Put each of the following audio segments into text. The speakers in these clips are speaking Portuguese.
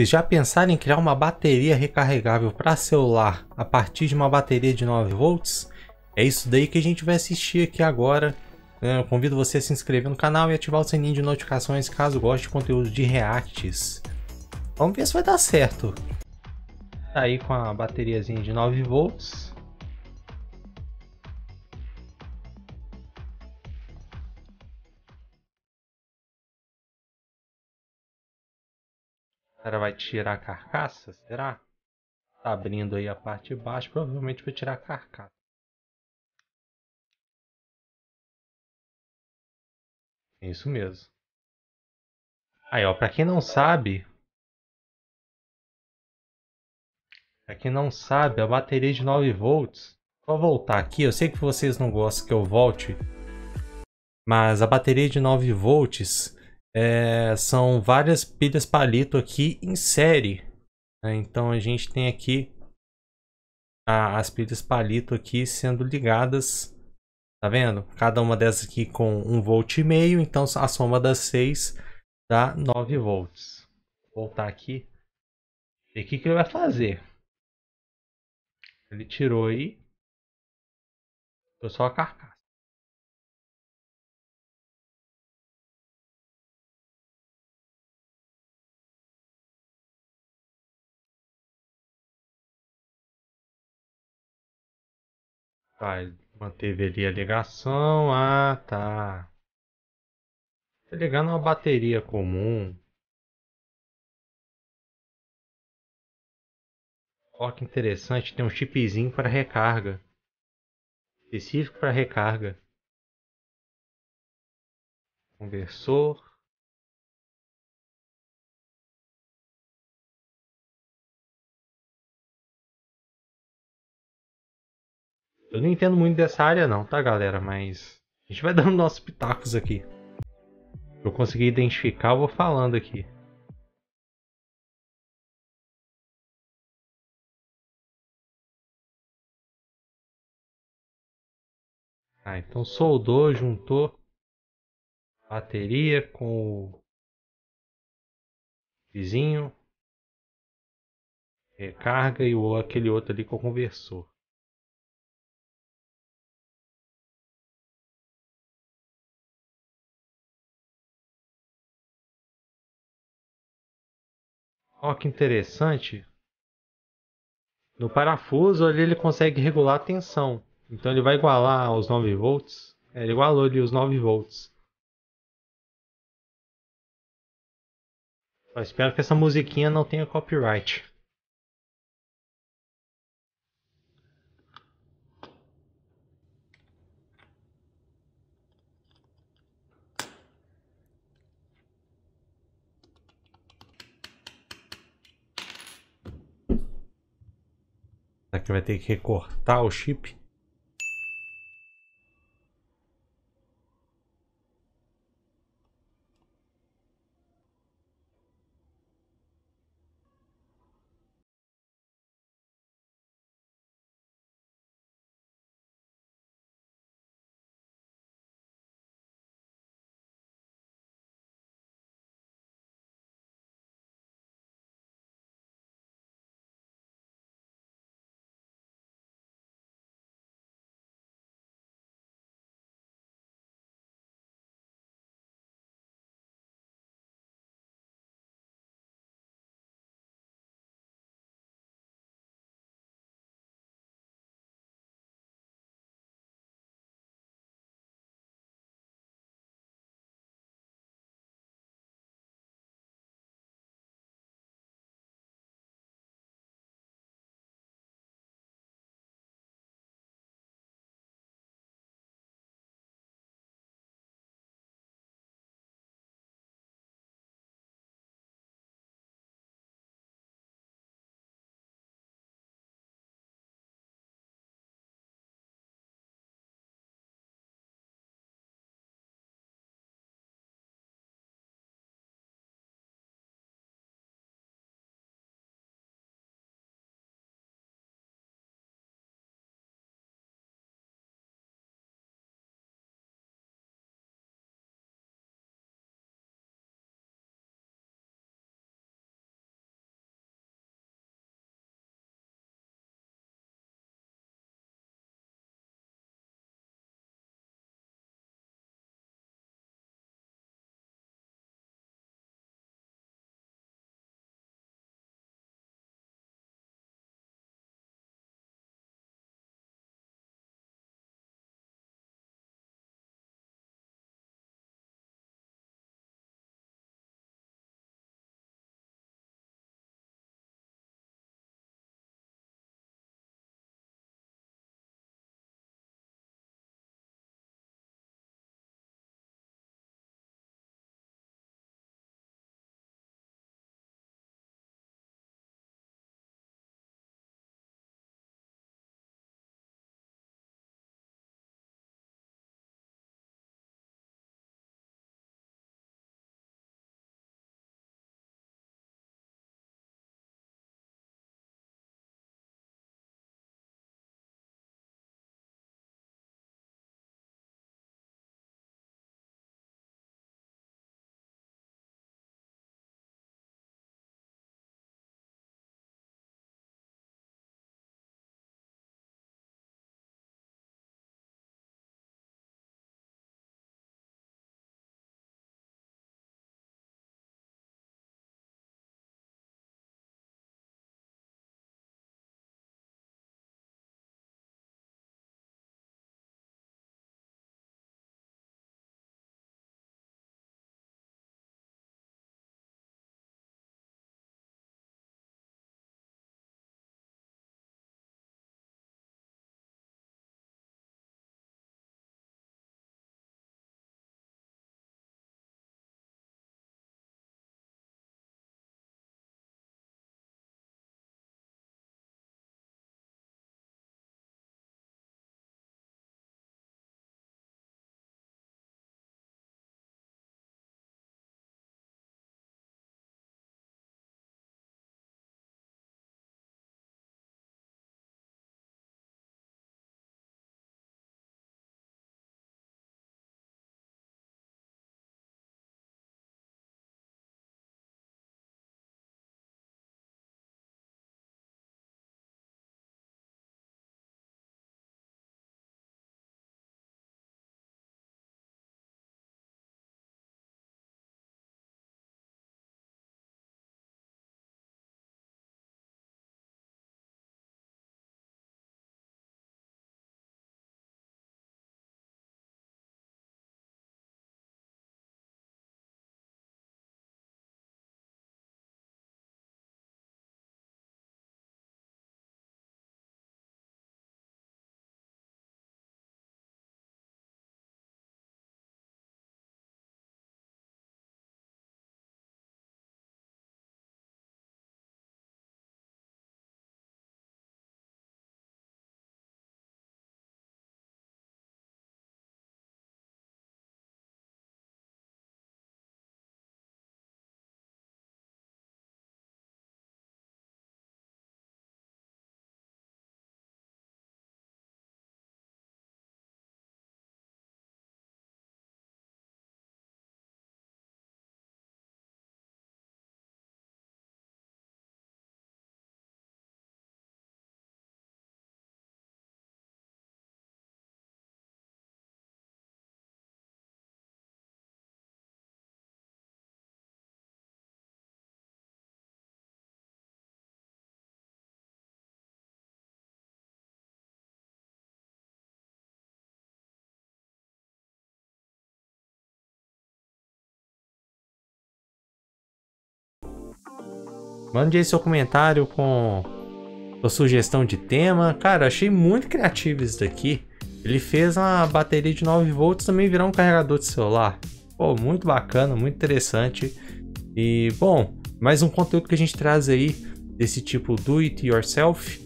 Se já pensarem em criar uma bateria recarregável para celular a partir de uma bateria de 9 volts, é isso daí que a gente vai assistir aqui agora. Né? Eu convido você a se inscrever no canal e ativar o sininho de notificações caso goste de conteúdo de reacts. Vamos ver se vai dar certo. Tá aí com a bateriazinha de 9 volts. Cara vai tirar a carcaça, será? Tá abrindo aí a parte de baixo, provavelmente vai tirar a carcaça. É isso mesmo. Aí, ó, para quem não sabe, para quem não sabe, a bateria é de 9 volts. Vou voltar aqui, eu sei que vocês não gostam que eu volte, mas a bateria é de 9 volts é, são várias pilhas palito aqui em série. Né? Então a gente tem aqui a, as pilhas palito aqui sendo ligadas. Tá vendo? Cada uma dessas aqui com um volt e meio. Então a soma das 6 dá 9 volts. Vou voltar aqui. E o que, que ele vai fazer? Ele tirou aí. Ficou só a carcaça. Tá, manteve ali a ligação. Ah, tá. Se tá ligar numa bateria comum. Olha que interessante, tem um chipzinho para recarga. Específico para recarga. Conversor. Eu não entendo muito dessa área não, tá galera? Mas a gente vai dando nossos pitacos aqui. Eu consegui identificar, eu vou falando aqui. Ah, então soldou, juntou bateria com o vizinho, recarga e o, aquele outro ali que eu conversou. Ó, que interessante. No parafuso ali ele consegue regular a tensão. Então ele vai igualar aos 9 volts. É, ele igualou ali os 9 volts. Eu espero que essa musiquinha não tenha copyright. Aqui vai ter que recortar o chip. Mande aí seu comentário com sua sugestão de tema. Cara, achei muito criativo isso daqui. Ele fez uma bateria de 9 volts também virar um carregador de celular. Pô, muito bacana, muito interessante. E, bom, mais um conteúdo que a gente traz aí desse tipo do it yourself.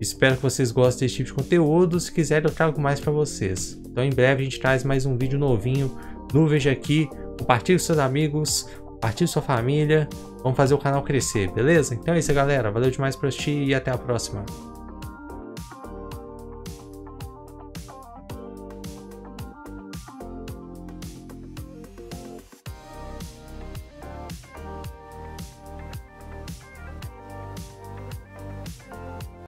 Espero que vocês gostem desse tipo de conteúdo. Se quiserem, eu trago mais para vocês. Então, em breve, a gente traz mais um vídeo novinho no Veja Aqui. Compartilhe com seus amigos, compartilhe com sua família. Vamos fazer o canal crescer, beleza? Então é isso, galera. Valeu demais por assistir e até a próxima.